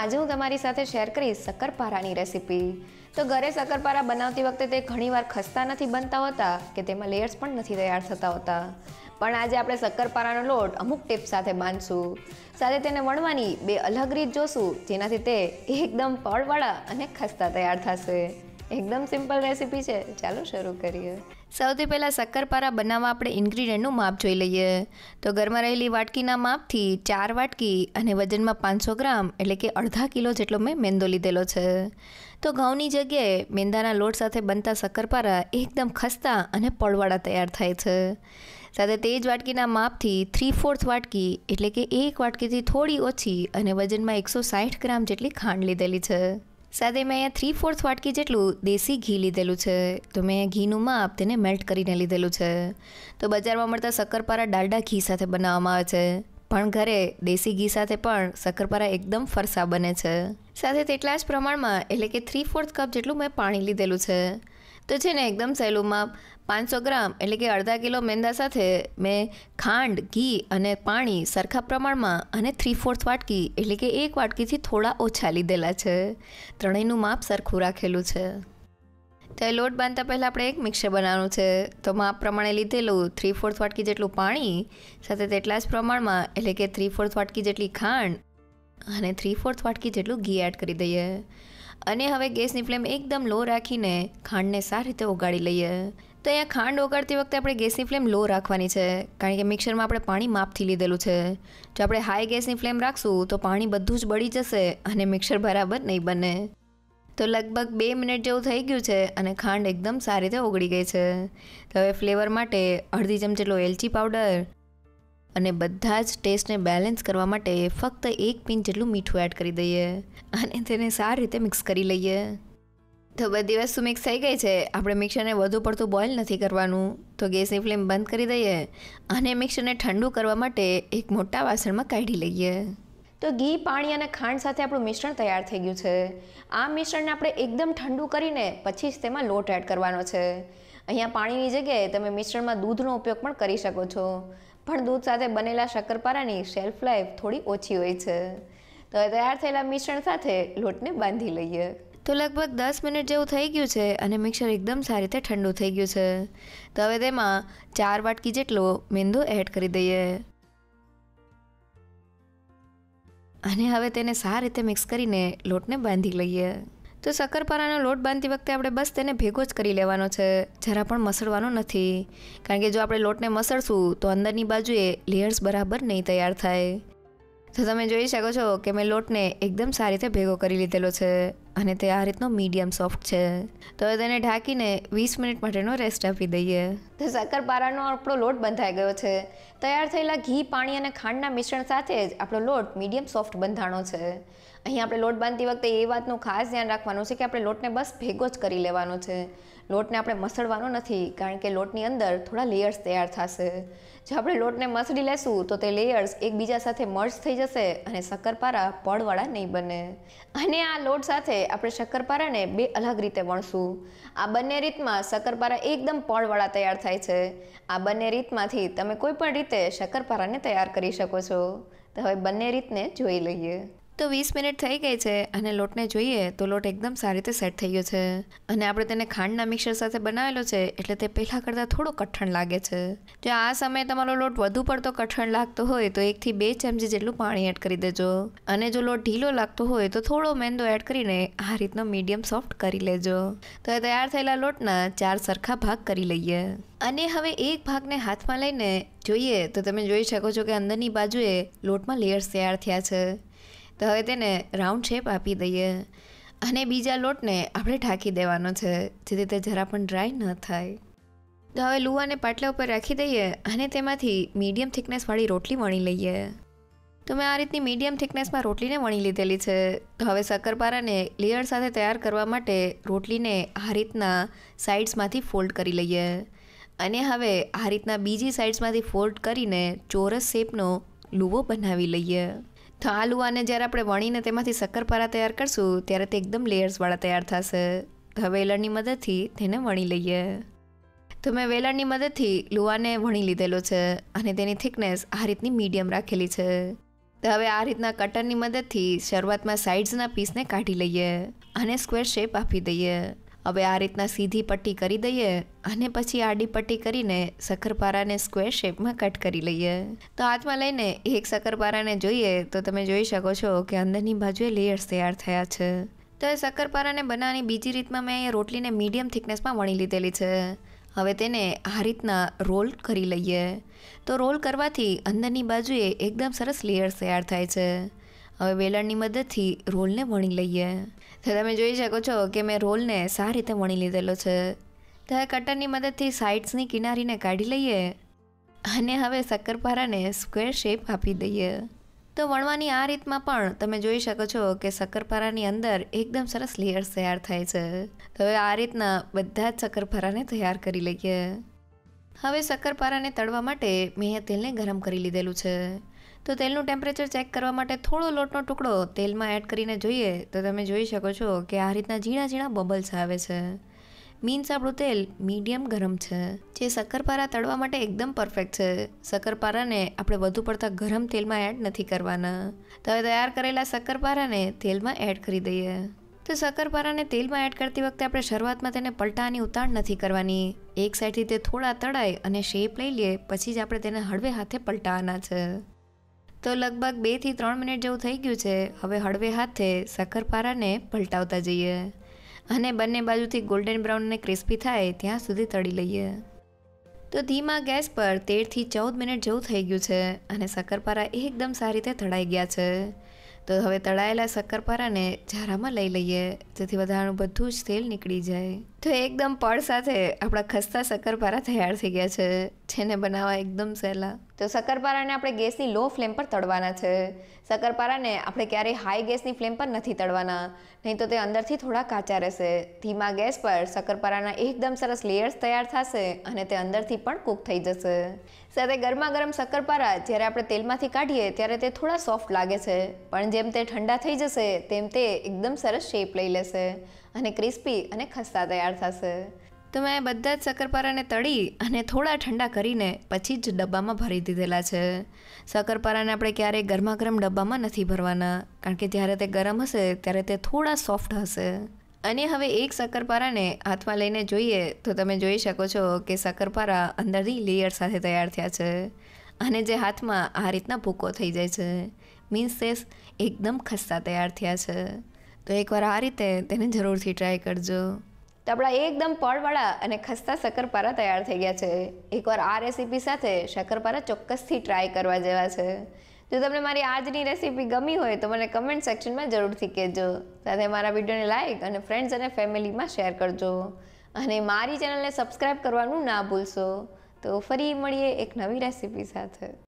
આજે હું તમારી સાથે શેર કરીશ શક્કરપારાની રેસીપી તો ઘરે શક્કરપારા બનાવતી વખતે તે ઘણીવાર ખસ્તા નથી બનતા હોતા કે તેમાં લેયર્સ પણ નથી તૈયાર થતા હોતા પણ આજે આપણે શક્કરપારાનો લોટ અમુક ટીપ સાથે બાંધશું સાથે તેને વણવાની બે અલગ રીત જોશું જેનાથી તે એકદમ પળવાળા અને ખસ્તા તૈયાર થશે એકદમ સિમ્પલ રેસીપી છે ચાલો શરૂ કરીએ સૌથી પહેલાં શક્કરપારા બનાવવા આપણે ઇન્ગ્રીડિયન્ટનું માપ જોઈ લઈએ તો ઘરમાં રહેલી વાટકીના માપથી ચાર વાટકી અને વજનમાં પાંચસો ગ્રામ એટલે કે અડધા કિલો જેટલો મેં મેંદો લીધેલો છે તો ઘઉંની જગ્યાએ મેંદાના લોટ સાથે બનતા શક્કરપારા એકદમ ખસ્તા અને પળવાળા તૈયાર થાય છે સાથે તે જ વાટકીના માપથી થ્રી ફોર્થ વાટકી એટલે કે એક વાટકીથી થોડી ઓછી અને વજનમાં એકસો સાઠ ગ્રામ જેટલી ખાંડ લીધેલી છે સાથે મેં અહીંયા થ્રી ફોર્થ વાટકી જેટલું દેશી ઘી લીધેલું છે તો મેં ઘીનું માપ તેને મેલ્ટ કરીને લીધેલું છે તો બજારમાં મળતા શક્કરપારા ડાલડા ઘી સાથે બનાવવામાં આવે છે પણ ઘરે દેશી ઘી સાથે પણ શક્કરપારા એકદમ ફરસા બને છે સાથે તેટલા જ પ્રમાણમાં એટલે કે થ્રી ફોર્થ કપ જેટલું મેં પાણી લીધેલું છે તો છે ને એકદમ સહેલુંમાં પાંચસો ગ્રામ એટલે કે અડધા કિલો મેંદા સાથે મેં ખાંડ ઘી અને પાણી સરખા પ્રમાણમાં અને થ્રી ફોર્થ વાટકી એટલે કે એક વાટકીથી થોડા ઓછા લીધેલા છે ત્રણેયનું માપ સરખું રાખેલું છે ત્યારે લોટ બાંધતા પહેલાં આપણે એક મિક્સર બનાવવાનું છે તો માપ પ્રમાણે લીધેલું થ્રી ફોર્થ વાટકી જેટલું પાણી સાથે તેટલા જ પ્રમાણમાં એટલે કે થ્રી ફોર્થ વાટકી જેટલી ખાંડ અને થ્રી ફોર્થ વાટકી જેટલું ઘી એડ કરી દઈએ અને હવે ગેસની ફ્લેમ એકદમ લો રાખીને ખાંડને સારી રીતે ઓગાળી લઈએ તો અહીંયા ખાંડ ઓગાળતી વખતે આપણે ગેસની ફ્લેમ લો રાખવાની છે કારણ કે મિક્સરમાં આપણે પાણી માપથી લીધેલું છે જો આપણે હાઈ ગેસની ફ્લેમ રાખશું તો પાણી બધું જ બળી જશે અને મિક્સર બરાબર નહીં બને તો લગભગ બે મિનિટ જેવું થઈ ગયું છે અને ખાંડ એકદમ સારી રીતે ઓગળી ગઈ છે તો હવે ફ્લેવર માટે અડધી જેટલો એલચી પાવડર અને બધા જ ટેસ્ટને બેલેન્સ કરવા માટે ફક્ત એક પિન જેટલું મીઠું એડ કરી દઈએ અને તેને સારી રીતે મિક્સ કરી લઈએ તો બધી વસ્તુ મિક્સ થઈ ગઈ છે આપણે મિક્સરને વધુ પડતું બોઇલ નથી કરવાનું તો ગેસની ફ્લેમ બંધ કરી દઈએ અને મિક્સરને ઠંડુ કરવા માટે એક મોટા વાસણમાં કાઢી લઈએ તો ઘી પાણી અને ખાંડ સાથે આપણું મિશ્રણ તૈયાર થઈ ગયું છે આ મિશ્રણને આપણે એકદમ ઠંડુ કરીને પછી જ તેમાં લોટ એડ કરવાનો છે અહીંયા પાણીની જગ્યાએ તમે મિશ્રણમાં દૂધનો ઉપયોગ પણ કરી શકો છો પણ દૂધ સાથે બનેલા શક્કરપારાની શેલ્ફ લાઈફ થોડી ઓછી હોય છે તો હવે તૈયાર થયેલા મિશ્રણ સાથે લોટને બાંધી લઈએ તો લગભગ દસ મિનિટ જેવું થઈ ગયું છે અને મિક્સર એકદમ સારી રીતે ઠંડુ થઈ ગયું છે તો હવે તેમાં ચાર વાટકી જેટલો મેંદો એડ કરી દઈએ અને હવે તેને સારી રીતે મિક્સ કરીને લોટને બાંધી લઈએ તો શક્કરપારાનો લોટ બાંધતી વખતે આપણે બસ તેને ભેગો જ કરી લેવાનો છે જરા પણ મસળવાનો નથી કારણ કે જો આપણે લોટને મસળશું તો અંદરની બાજુએ લેયર્સ બરાબર નહીં તૈયાર થાય તો તમે જોઈ શકો છો કે મેં લોટને એકદમ સારી રીતે ભેગો કરી લીધેલો છે અને તે આ રીતનો મીડિયમ સોફ્ટ છે તો હવે તેને ઢાંકીને વીસ મિનિટ માટેનો રેસ્ટ આપી દઈએ તો શક્કરપારાનો આપણો લોટ બંધાઈ ગયો છે તૈયાર થયેલા ઘી પાણી અને ખાંડના મિશ્રણ સાથે જ આપણો લોટ મીડિયમ સોફ્ટ બંધાણો છે અહીં આપણે લોટ બાંધતી વખતે એ વાતનું ખાસ ધ્યાન રાખવાનું છે કે આપણે લોટને બસ ભેગો જ કરી લેવાનો છે લોટને આપણે મસળવાનો નથી કારણ કે લોટની અંદર થોડા લેયર્સ તૈયાર થશે જો આપણે લોટને મસળી લેશું તો તે લેયર્સ એકબીજા સાથે મર્જ થઈ જશે અને શક્કરપારા પળવાળા નહીં બને અને આ લોટ સાથે આપણે શક્કરપારાને બે અલગ રીતે વણશું આ બંને રીતમાં શક્કરપારા એકદમ પળવાળા તૈયાર થાય છે આ બંને રીતમાંથી તમે કોઈપણ રીતે શક્કરપારાને તૈયાર કરી શકો છો તો હવે બંને રીતને જોઈ લઈએ તો વીસ મિનિટ થઈ ગઈ છે અને લોટને જોઈએ તો લોટ એકદમ સારી રીતે સેટ થઈ ગયો છે અને આપણે તેને ખાંડના મિક્સર સાથે બનાવેલો છે એટલે તે પહેલાં કરતાં થોડો કઠણ લાગે છે જો આ સમયે તમારો લોટ વધુ પડતો કઠણ લાગતો હોય તો એકથી બે ચમચી જેટલું પાણી એડ કરી દેજો અને જો લોટ ઢીલો લાગતો હોય તો થોડો મેંદો એડ કરીને આ રીતનો મીડિયમ સોફ્ટ કરી લેજો તો તૈયાર થયેલા લોટના ચાર સરખા ભાગ કરી લઈએ અને હવે એક ભાગને હાથમાં લઈને જોઈએ તો તમે જોઈ શકો છો કે અંદરની બાજુએ લોટમાં લેયર્સ તૈયાર થયા છે તો હવે તેને રાઉન્ડ શેપ આપી દઈએ અને બીજા લોટને આપણે ઢાંકી દેવાનો છે જેથી તે જરા પણ ડ્રાય ન થાય તો હવે લુવાને પાટલા ઉપર રાખી દઈએ અને તેમાંથી મીડિયમ થિકનેસવાળી રોટલી વણી લઈએ તો મેં આ રીતની મીડિયમ થિકનેસમાં રોટલીને વણી લીધેલી છે તો હવે શક્કરપારાને લેયર સાથે તૈયાર કરવા માટે રોટલીને આ રીતના સાઇડ્સમાંથી ફોલ્ડ કરી લઈએ અને હવે આ રીતના બીજી સાઇડ્સમાંથી ફોલ્ડ કરીને ચોરસ શેપનો લુવો બનાવી લઈએ તો આ લુવાને જ્યારે આપણે વણીને તેમાંથી શક્કરપારા તૈયાર કરશું ત્યારે તે એકદમ લેયર્સવાળા તૈયાર થશે તો હવે વેલણની મદદથી તેને વણી લઈએ તો મેં વેલણની મદદથી લુવાને વણી લીધેલો છે અને તેની થિકનેસ આ રીતની મીડિયમ રાખેલી છે તો હવે આ રીતના કટરની મદદથી શરૂઆતમાં સાઇડ્સના પીસને કાઢી લઈએ અને સ્ક્વેર શેપ આપી દઈએ હવે આ રીતના સીધી પટ્ટી કરી દઈએ અને પછી આડી પટ્ટી કરીને શક્કરપારાને સ્ક્વેર શેપમાં કટ કરી લઈએ તો હાથમાં લઈને એક શક્કરપારાને જોઈએ તો તમે જોઈ શકો છો કે અંદરની બાજુએ લેયર્સ તૈયાર થયા છે તો એ શક્કરપારાને બનાવવાની બીજી રીતમાં મેં રોટલીને મીડિયમ થિકનેસમાં વણી લીધેલી છે હવે તેને આ રીતના રોલ કરી લઈએ તો રોલ કરવાથી અંદરની બાજુએ એકદમ સરસ લેયર્સ તૈયાર થાય છે હવે વેલણની મદદથી રોલને વણી લઈએ તો તમે જોઈ શકો છો કે મેં રોલને સારી રીતે વણી લીધેલો છે તો કટરની મદદથી સાઇડ્સની કિનારીને કાઢી લઈએ અને હવે શક્કરપારાને સ્ક્વેર શેપ આપી દઈએ તો વણવાની આ રીતમાં પણ તમે જોઈ શકો છો કે શક્કરપારાની અંદર એકદમ સરસ લેયર્સ તૈયાર થાય છે તો હવે આ રીતના બધા જ શક્કરપારાને તૈયાર કરી લઈએ હવે શક્કરપારાને તળવા માટે મેં તેલને ગરમ કરી લીધેલું છે તો તેલનું ટેમ્પરેચર ચેક કરવા માટે થોડો લોટનો ટુકડો તેલમાં એડ કરીને જોઈએ તો તમે જોઈ શકો છો કે આ રીતના ઝીણા ઝીણા બબલ્સ આવે છે મીન્સ આપણું તેલ મીડિયમ ગરમ છે જે શક્કરપારા તળવા માટે એકદમ પરફેક્ટ છે શક્કરપારાને આપણે વધુ પડતા ગરમ તેલમાં એડ નથી કરવાના તો હવે તૈયાર કરેલા શક્કરપારાને તેલમાં એડ કરી દઈએ તો શક્કરપારાને તેલમાં એડ કરતી વખતે આપણે શરૂઆતમાં તેને પલટાની ઉતાણ નથી કરવાની એક સાઈડથી તે થોડા તળાય અને શેપ લઈ લઈએ પછી જ આપણે તેને હળવે હાથે પલટાવાના છે તો લગભગ બેથી ત્રણ મિનિટ જેવું થઈ ગયું છે હવે હળવે હાથે શક્કરપારાને પલટાવતા જઈએ અને બંને બાજુથી ગોલ્ડન બ્રાઉન અને ક્રિસ્પી થાય ત્યાં સુધી તળી લઈએ તો ધીમા ગેસ પર તેરથી ચૌદ મિનિટ જેવું થઈ ગયું છે અને સાકરપારા એકદમ સારી રીતે તળાઈ ગયા છે તો હવે તળાયેલા શક્કરપારાને ઝારામાં લઈ લઈએ જેથી વધારાનું બધું જ તેલ નીકળી જાય તો એકદમ પળ સાથે આપણા ખસ્તા શક્કરપારા તૈયાર થઈ ગયા છે જેને બનાવવા એકદમ સહેલા તો શક્કરપારાને આપણે ગેસની લો ફ્લેમ પર તળવાના છે શક્કરપારાને આપણે ક્યારેય હાઈ ગેસની ફ્લેમ પર નથી તળવાના નહીં તો તે અંદરથી થોડા કાચા રહેશે ધીમા ગેસ પર શક્કરપારાના એકદમ સરસ લેયર્સ તૈયાર થશે અને તે અંદરથી પણ કૂક થઈ જશે સાથે ગરમા ગરમ શક્કરપારા જ્યારે આપણે તેલમાંથી કાઢીએ ત્યારે તે થોડા સોફ્ટ લાગે છે પણ જે જેમ તે ઠંડા થઈ જશે તેમ તે એકદમ સરસ શેપ લઈ લેશે અને ક્રિસ્પી અને ખસ્તા તૈયાર થશે તો મેં બધા જ શક્કરપારાને તળી અને થોડા ઠંડા કરીને પછી જ ડબ્બામાં ભરી દીધેલા છે શક્કરપારાને આપણે ક્યારેય ગરમા ગરમ ડબ્બામાં નથી ભરવાના કારણ કે જ્યારે તે ગરમ હશે ત્યારે તે થોડા સોફ્ટ હશે અને હવે એક શક્કરપારાને હાથમાં લઈને જોઈએ તો તમે જોઈ શકો છો કે શક્કરપારા અંદરની લેયર સાથે તૈયાર થયા છે અને જે હાથમાં આ રીતના ભૂકો થઈ જાય છે મીન્સ એકદમ ખસ્તા તૈયાર થયા છે તો એકવાર આ રીતે તેને જરૂરથી ટ્રાય કરજો તો આપણા એકદમ પળવાળા અને ખસ્તા શક્કરપારા તૈયાર થઈ ગયા છે એકવાર આ રેસીપી સાથે શક્કરપારા ચોક્કસથી ટ્રાય કરવા જેવા છે જો તમને મારી આજની રેસીપી ગમી હોય તો મને કમેન્ટ સેક્શનમાં જરૂરથી કહેજો સાથે મારા વિડીયોને લાઇક અને ફ્રેન્ડ્સ અને ફેમિલીમાં શેર કરજો અને મારી ચેનલને સબસ્ક્રાઈબ કરવાનું ના ભૂલશો તો ફરી મળીએ એક નવી રેસીપી સાથે